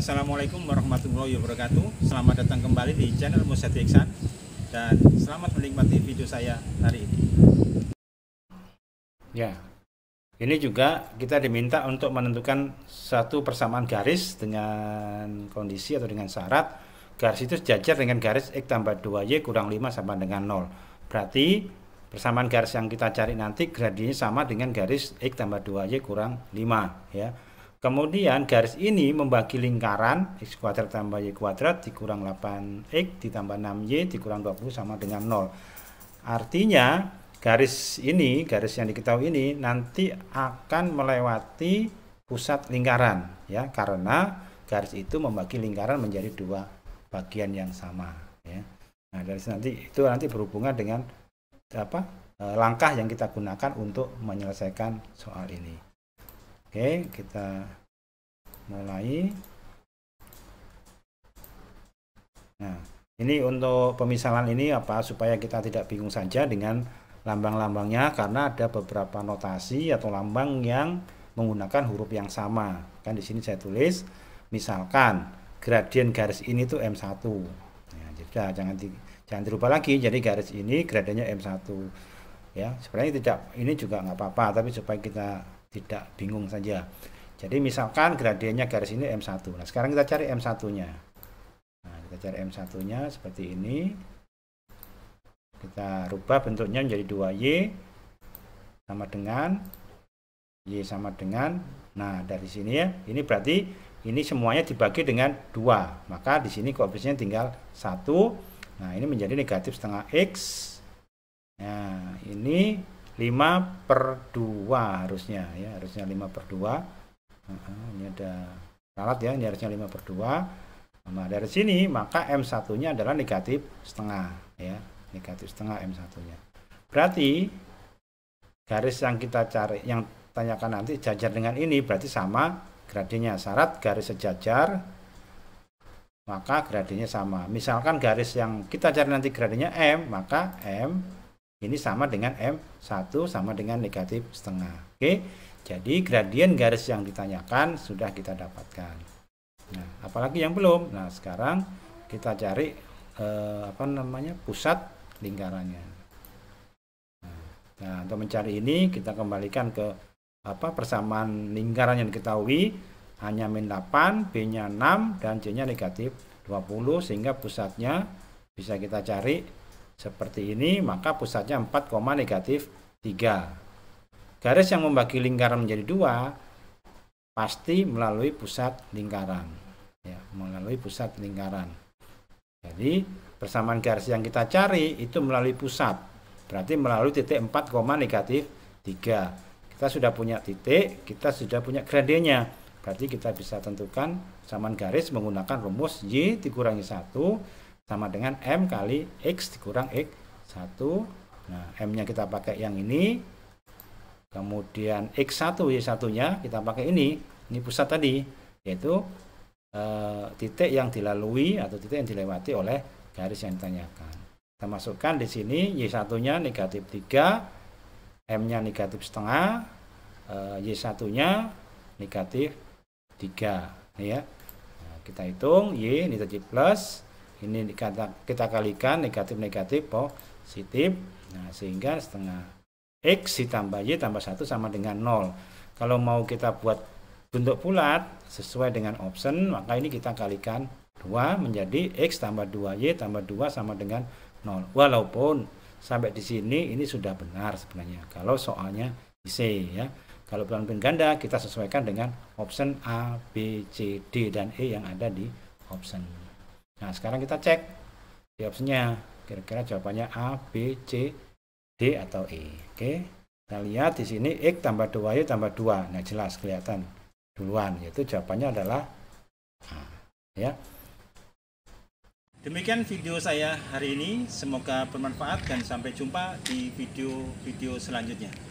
Assalamualaikum warahmatullahi wabarakatuh Selamat datang kembali di channel Musa Iksan Dan selamat menikmati video saya hari ini Ya, ini juga kita diminta untuk menentukan satu persamaan garis dengan kondisi atau dengan syarat Garis itu sejajar dengan garis X tambah 2Y kurang 5 sama dengan 0 Berarti persamaan garis yang kita cari nanti gradiennya sama dengan garis x tambah 2y kurang 5 ya kemudian garis ini membagi lingkaran x kuadrat tambah y kuadrat dikurang 8x ditambah 6y dikurang 20 sama dengan 0 artinya garis ini garis yang diketahui ini nanti akan melewati pusat lingkaran ya karena garis itu membagi lingkaran menjadi dua bagian yang sama ya nah dari nanti itu nanti berhubungan dengan apa e, langkah yang kita gunakan untuk menyelesaikan soal ini. Oke, kita mulai. Nah, ini untuk pemisalan ini apa supaya kita tidak bingung saja dengan lambang-lambangnya karena ada beberapa notasi atau lambang yang menggunakan huruf yang sama. Kan di sini saya tulis misalkan gradien garis ini tuh M1. Ya, nah, jadi jangan di, jangan dirubah lagi jadi garis ini gradenya M1 ya sebenarnya tidak ini juga nggak apa-apa tapi supaya kita tidak bingung saja jadi misalkan gradiennya garis ini M1 nah sekarang kita cari M1 nya nah, kita cari M1 nya seperti ini kita rubah bentuknya menjadi 2Y sama dengan Y sama dengan nah dari sini ya ini berarti ini semuanya dibagi dengan dua maka di sini koefisien tinggal satu Nah, ini menjadi negatif setengah X. Nah, ini 5 per 2 harusnya ya, harusnya 5 per 2. Nah, ini ada salat ya, ini harusnya 5 per 2. Nah, dari sini maka M1-nya adalah negatif setengah ya, negatif setengah M1-nya. Berarti garis yang kita cari, yang tanyakan nanti jajar dengan ini berarti sama gradinya. Syarat garis sejajar maka gradenya sama. Misalkan garis yang kita cari nanti gradenya M, maka M ini sama dengan M1 sama dengan negatif setengah. Oke, jadi gradien garis yang ditanyakan sudah kita dapatkan. Nah, apalagi yang belum. Nah, sekarang kita cari eh, apa namanya pusat lingkarannya. Nah, nah untuk mencari ini kita kembalikan ke apa persamaan lingkaran yang diketahui hanya min 8, B-nya 6, dan C-nya negatif 20, sehingga pusatnya bisa kita cari seperti ini, maka pusatnya 4, negatif 3. Garis yang membagi lingkaran menjadi dua pasti melalui pusat lingkaran. Ya, melalui pusat lingkaran. Jadi, persamaan garis yang kita cari itu melalui pusat. Berarti melalui titik 4, negatif 3. Kita sudah punya titik, kita sudah punya gradiennya Berarti kita bisa tentukan samaan garis menggunakan rumus Y dikurangi 1 sama dengan M kali X dikurang X 1. Nah, M-nya kita pakai yang ini. Kemudian X1, Y1-nya kita pakai ini. Ini pusat tadi, yaitu e, titik yang dilalui atau titik yang dilewati oleh garis yang ditanyakan. Kita masukkan di sini Y1-nya negatif 3, M-nya negatif setengah, e, eh, Y1-nya negatif 3 ya nah, kita hitung Y ini negatif plus ini dikata, kita kalikan negatif negatif positif nah sehingga setengah X ditambah Y tambah satu sama dengan nol. kalau mau kita buat bentuk bulat sesuai dengan option maka ini kita kalikan 2 menjadi X tambah 2Y tambah 2 sama dengan 0 walaupun sampai di sini ini sudah benar sebenarnya kalau soalnya C ya kalau pendamping ganda kita sesuaikan dengan option A, B, C, D dan E yang ada di option. Nah, sekarang kita cek di optionnya. Kira-kira jawabannya A, B, C, D atau E. Oke. Kita lihat di sini X tambah dua y tambah dua. Nah, jelas kelihatan duluan. Yaitu jawabannya adalah A. Ya. Demikian video saya hari ini. Semoga bermanfaat dan sampai jumpa di video-video selanjutnya.